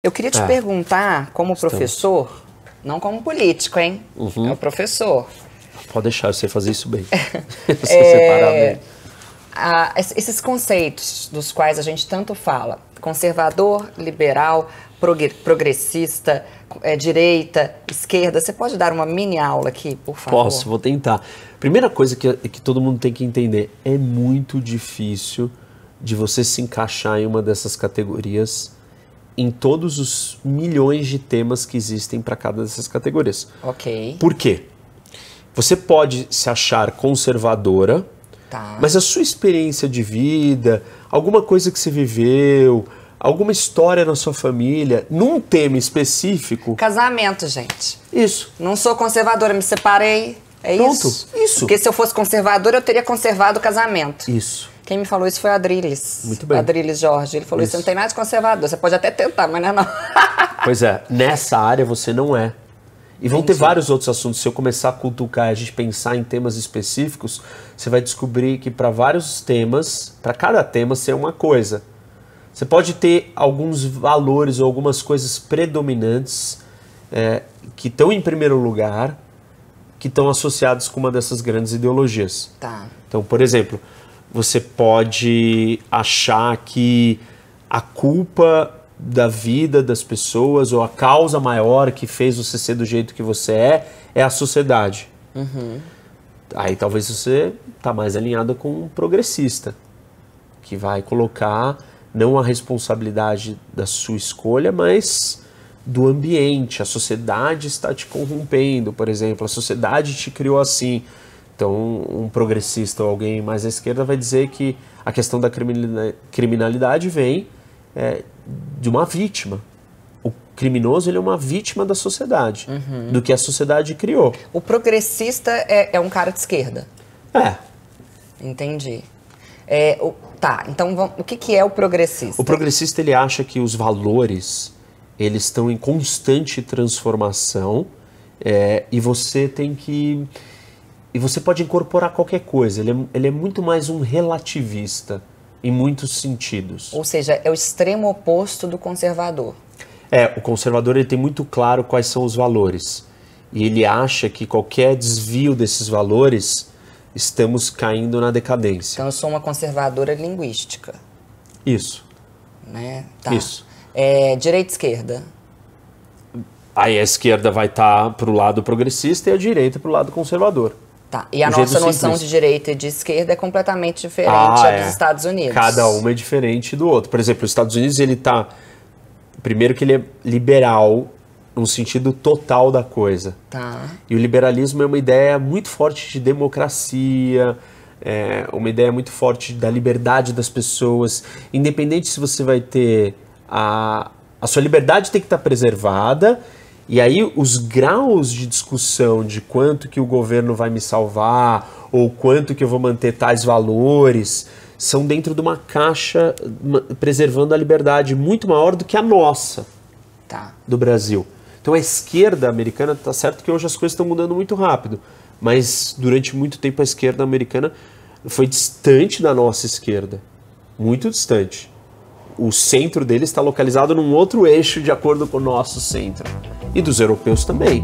Eu queria te é. perguntar, como professor, não como político, hein? Uhum. É o professor. Pode deixar, você fazer isso bem. é... separar bem. Ah, esses conceitos dos quais a gente tanto fala, conservador, liberal, progressista, é, direita, esquerda. Você pode dar uma mini aula aqui, por favor? Posso, vou tentar. Primeira coisa que, que todo mundo tem que entender: é muito difícil de você se encaixar em uma dessas categorias em todos os milhões de temas que existem para cada dessas categorias. Ok. Por quê? Você pode se achar conservadora, tá. mas a sua experiência de vida, alguma coisa que você viveu, alguma história na sua família, num tema específico. Casamento, gente. Isso. Não sou conservadora, me separei. É Pronto, isso? Isso. Porque se eu fosse conservadora, eu teria conservado o casamento. Isso. Quem me falou isso foi Adriles. Muito bem. Adriles Jorge. Ele falou isso. isso não tem nada de conservador. Você pode até tentar, mas não é não. pois é, nessa área você não é. E vão Entendi. ter vários outros assuntos. Se eu começar a cutucar e a gente pensar em temas específicos, você vai descobrir que para vários temas, para cada tema ser é uma coisa. Você pode ter alguns valores ou algumas coisas predominantes é, que estão em primeiro lugar, que estão associados com uma dessas grandes ideologias. Tá. Então, por exemplo, você pode achar que a culpa da vida das pessoas ou a causa maior que fez você ser do jeito que você é é a sociedade. Uhum. Aí talvez você está mais alinhada com um progressista que vai colocar não a responsabilidade da sua escolha, mas do ambiente. A sociedade está te corrompendo, por exemplo. A sociedade te criou assim. Então, um progressista ou alguém mais à esquerda vai dizer que a questão da criminalidade vem é, de uma vítima. O criminoso ele é uma vítima da sociedade, uhum. do que a sociedade criou. O progressista é, é um cara de esquerda. É. Entendi. É, o, tá, então o que, que é o progressista? O progressista ele acha que os valores eles estão em constante transformação é, e você tem que e você pode incorporar qualquer coisa. Ele é, ele é, muito mais um relativista em muitos sentidos. Ou seja, é o extremo oposto do conservador. É, o conservador ele tem muito claro quais são os valores e ele acha que qualquer desvio desses valores estamos caindo na decadência. Então eu sou uma conservadora linguística. Isso. Né? Tá. Isso. É, direita esquerda. Aí a esquerda vai estar tá para o lado progressista e a direita para o lado conservador. Tá. E a nossa noção de direita e de esquerda é completamente diferente ah, é. dos Estados Unidos. Cada uma é diferente do outro. Por exemplo, os Estados Unidos, ele tá. Primeiro que ele é liberal no sentido total da coisa. Tá. E o liberalismo é uma ideia muito forte de democracia, é uma ideia muito forte da liberdade das pessoas. Independente se você vai ter a. A sua liberdade tem que estar tá preservada e aí os graus de discussão de quanto que o governo vai me salvar ou quanto que eu vou manter tais valores são dentro de uma caixa preservando a liberdade muito maior do que a nossa tá. do Brasil. Então a esquerda americana está certo que hoje as coisas estão mudando muito rápido, mas durante muito tempo a esquerda americana foi distante da nossa esquerda, muito distante o centro dele está localizado num outro eixo de acordo com o nosso centro. E dos europeus também.